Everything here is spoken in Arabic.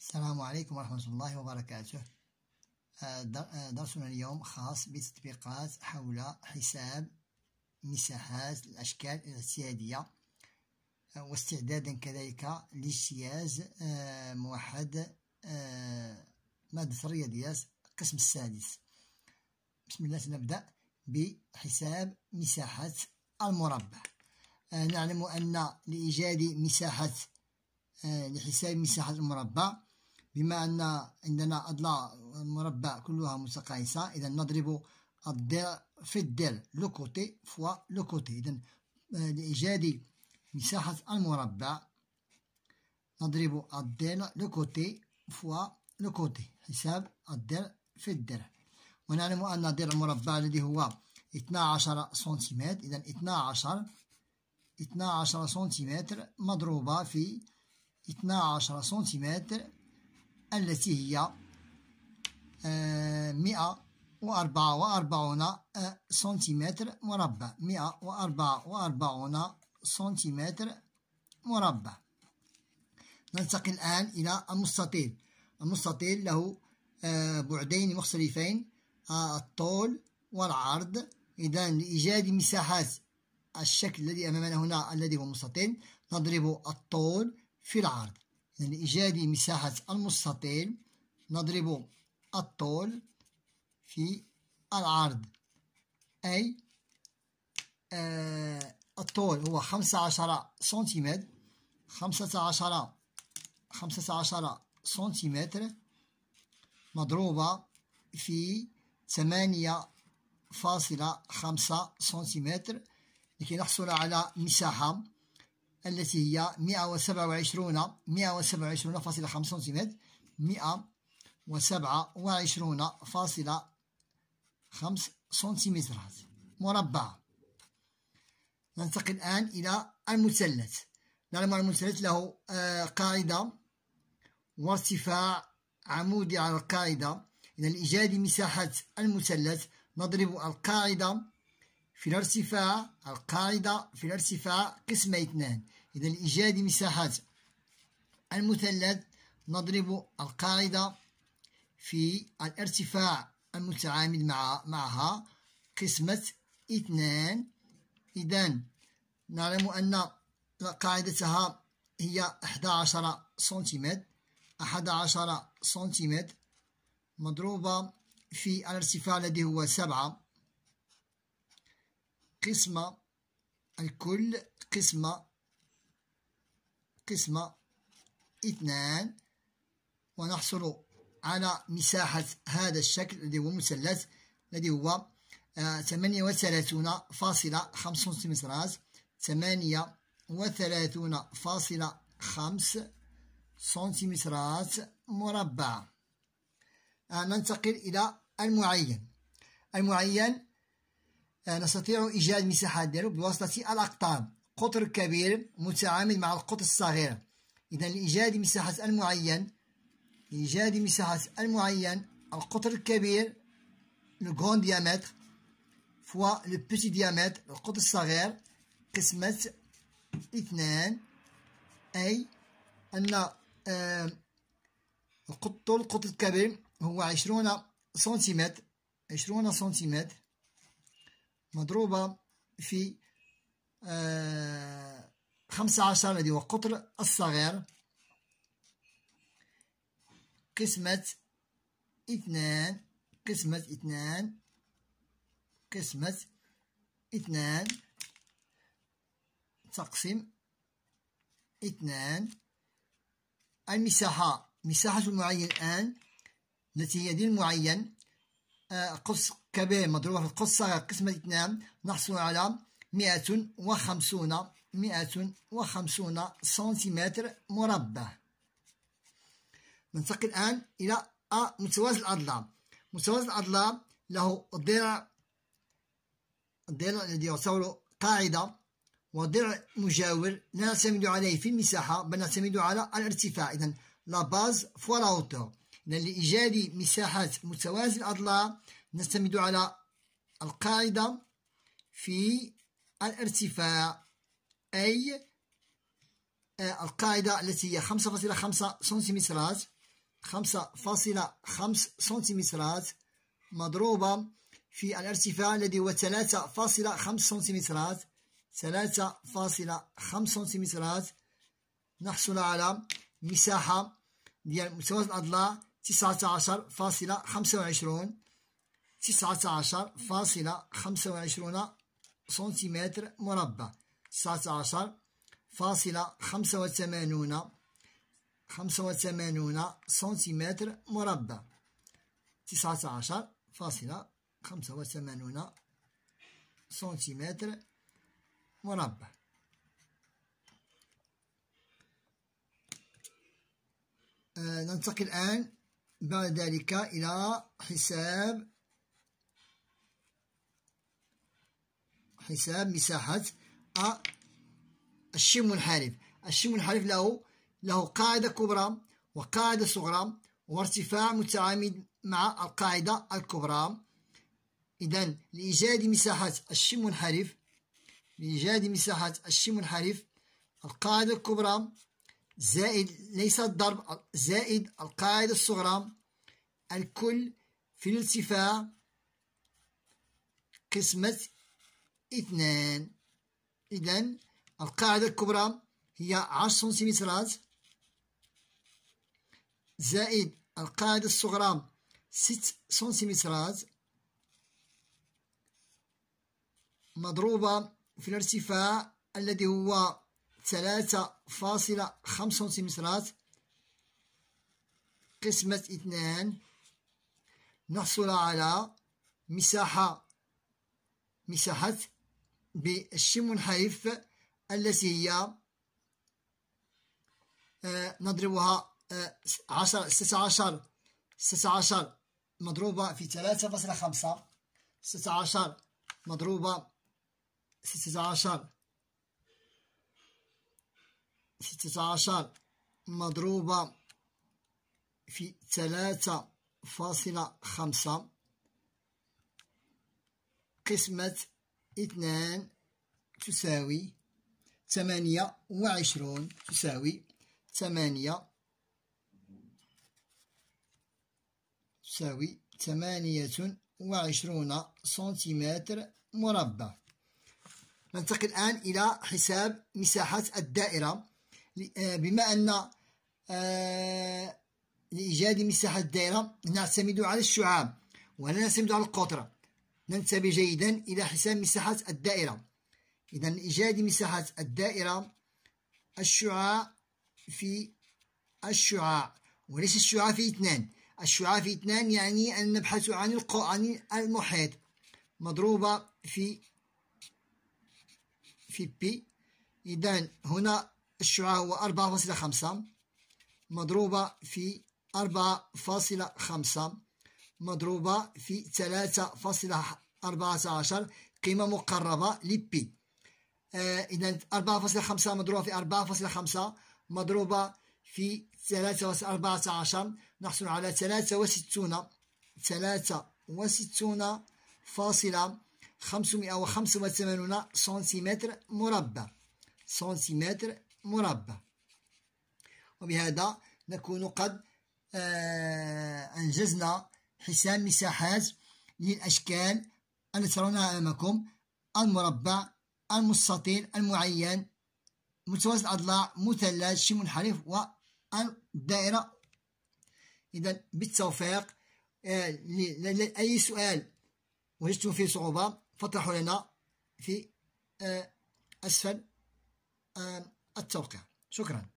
السلام عليكم ورحمة الله وبركاته آه، آه، درسنا اليوم خاص بتطبيقات حول حساب مساحات الأشكال الاعتيادية آه، واستعدادا كذلك لاجتياز موحد مادة الرياضيات القسم السادس بسم الله سنبدأ بحساب مساحة المربع نعلم أن لإيجاد مساحة لحساب مساحة المربع بما أن عندنا أضلاع مربع كلها متقايسة إذا نضرب الدير في الدير لو كوتي فوا لو كوتي إذا آه، لإيجاد مساحة المربع نضرب الدير لو كوتي فوا لو كوتي حساب الدير في الدرع ونعلم أن الدرع المربع الذي هو 12 سنتيمتر إذا 12 12 سنتيمتر مضروبة في 12 سنتيمتر التي هي آه، مئة وأربعة وأربعون سنتيمتر مربع مئة وأربعة وأربعون سنتيمتر مربع ننتقل الآن إلى المستطيل المستطيل له آه، بعدين مختلفين آه، الطول والعرض إذا لإيجاد مساحات الشكل الذي أمامنا هنا الذي هو مستطيل نضرب الطول في العرض لإيجاد مساحة المستطيل نضرب الطول في العرض أي آه الطول هو خمسة عشر سنتيمتر خمسة عشر خمسة عشر سنتيمتر مضروبة في ثمانية فاصلة خمسة سنتيمتر لكي نحصل على مساحة التي هي 127 127.5 سنتيمتر 127.5 سنتيمترات مربعة ننتقل الآن إلى المثلث نعلم أن المثلث له آه، قاعدة وارتفاع عمودي على القاعدة إذا لإيجاد مساحة المثلث نضرب القاعدة في الارتفاع القاعدة في الارتفاع قسمة اثنان إذا لإيجاد مساحات المثلث نضرب القاعدة في الارتفاع المتعامد مع معها قسمة اثنان إذا نعلم أن قاعدتها هي 11 سنتيمتر 11 سنتيمتر مضروبة في الارتفاع الذي هو سبعة قسمة الكل قسمة قسمة اثنان ونحصل على مساحة هذا الشكل الذي هو مثلث الذي هو آه، ثمانية وثلاثون فاصلة خمس سنتيمترات ثمانية وثلاثون فاصلة خمس سنتيمترات مربعة آه، ننتقل إلى المعين المعين نستطيع إيجاد مساحات ديالو بواسطة الأقطاب قطر كبير متعامل مع القطر الصغير إذا لإيجاد مساحة المعين لإيجاد مساحة المعين القطر الكبير لو غون ديامتر فوا لو بوتي ديامتر القطر الصغير قسمة اثنان أي أن آه، القطر القطر الكبير هو عشرون سنتيمتر عشرون سنتيمتر مضروبة في آه، خمسة عشر الذي هو قطر الصغير قسمة اثنان قسمة اثنان قسمة اثنان تقسم اثنان المساحة مساحة المعين الآن التي هي دين معين آه، قس كبير مضروبة في القصة الصغير قسمة اثنان نحصل على مئة وخمسون مئة وخمسون سنتيمتر مربع ننتقل الآن إلى متوازي الأضلاع متوازي الأضلاع له الضلع الضلع الذي يعتبر قاعدة وضلع مجاور لا نعتمد عليه في المساحة بل نعتمد على الارتفاع إذا لا باز فوا لاوتور إذا لإيجاد مساحات متوازي الأضلاع نستمد على القاعدة في الارتفاع أي آه، القاعدة التي هي خمسة سنتيمترات خمس سنتيمترات مضروبة في الارتفاع الذي هو ثلاثة فاصلة خمس سنتيمترات ثلاثة فاصلة خمس سنتيمترات نحصل على مساحة ديال متوازي الأضلاع تسعة عشر فاصلة خمسة وعشرون تسعة عشر فاصلة خمسة وعشرون سنتيمتر مربع تسعة عشر فاصلة خمسة وثمانون خمسة وثمانون سنتيمتر مربع تسعة عشر فاصلة خمسة وثمانون سنتيمتر مربع آه، ننتقل الآن بعد ذلك إلى حساب حساب مساحة الشيء المنحرف الشيء المنحرف له له قاعدة كبرى وقاعدة صغرى وارتفاع متعامد مع القاعدة الكبرى إذا لإيجاد مساحة الشيء المنحرف لإيجاد مساحة الشيء المنحرف القاعدة الكبرى زائد ليس الضرب زائد القاعدة الصغرى الكل في الارتفاع قسمة اثنان إذن القاعدة الكبرى هي عشر سنتيمترات زائد القاعدة الصغرى ست سنتيمترات مضروبة في الارتفاع الذي هو ثلاثة فاصلة خمس سنتيمترات قسمة اثنان نحصل على مساحة مساحة بالشي منحرف التي هي آه، نضربها آه، عشر ستة عشر ستة عشر مضروبة في ثلاثة فاصلة خمسة ستة عشر مضروبة ستة عشر ستة عشر مضروبة في ثلاثة فاصلة خمسة قسمة اثنان تساوي ثمانية وعشرون تساوي ثمانية تساوي ثمانية وعشرون سنتيمتر مربع ننتقل الآن إلى حساب مساحة الدائرة آه، بما أن آه، لإيجاد مساحة الدائرة نعتمد على الشعاب ولا نعتمد على القطر ننتبه جيدا إلى حساب مساحات الدائرة إذا إيجاد مساحات الدائرة الشعاع في الشعاع وليس الشعاع في اثنان الشعاع في اثنان يعني أن نبحث عن عن المحيط مضروبة في في بي إذا هنا الشعاع هو أربعة فاصلة خمسة مضروبة في أربعة فاصلة خمسة مضروبة في ثلاثة فاصلة أربعة عشر قيمة مقربة للبي آه، إذا أربعة فاصلة خمسة مضروبة في أربعة فاصلة خمسة مضروبة في ثلاثة أربعة عشر نحصل على ثلاثة وستون ثلاثة وستون فاصلة خمسمائة وخمسة وثمانون سنتيمتر مربع سنتيمتر مربع وبهذا نكون قد آه، أنجزنا حساب مساحات للأشكال التي ترونها أمامكم المربع المستطيل المعين متوازي الأضلاع مثلث شي منحرف والدائرة إذا بالتوفيق آه، أي سؤال وجدتم فيه صعوبة فطرحوا لنا في آه، أسفل آه، التوقيع شكرا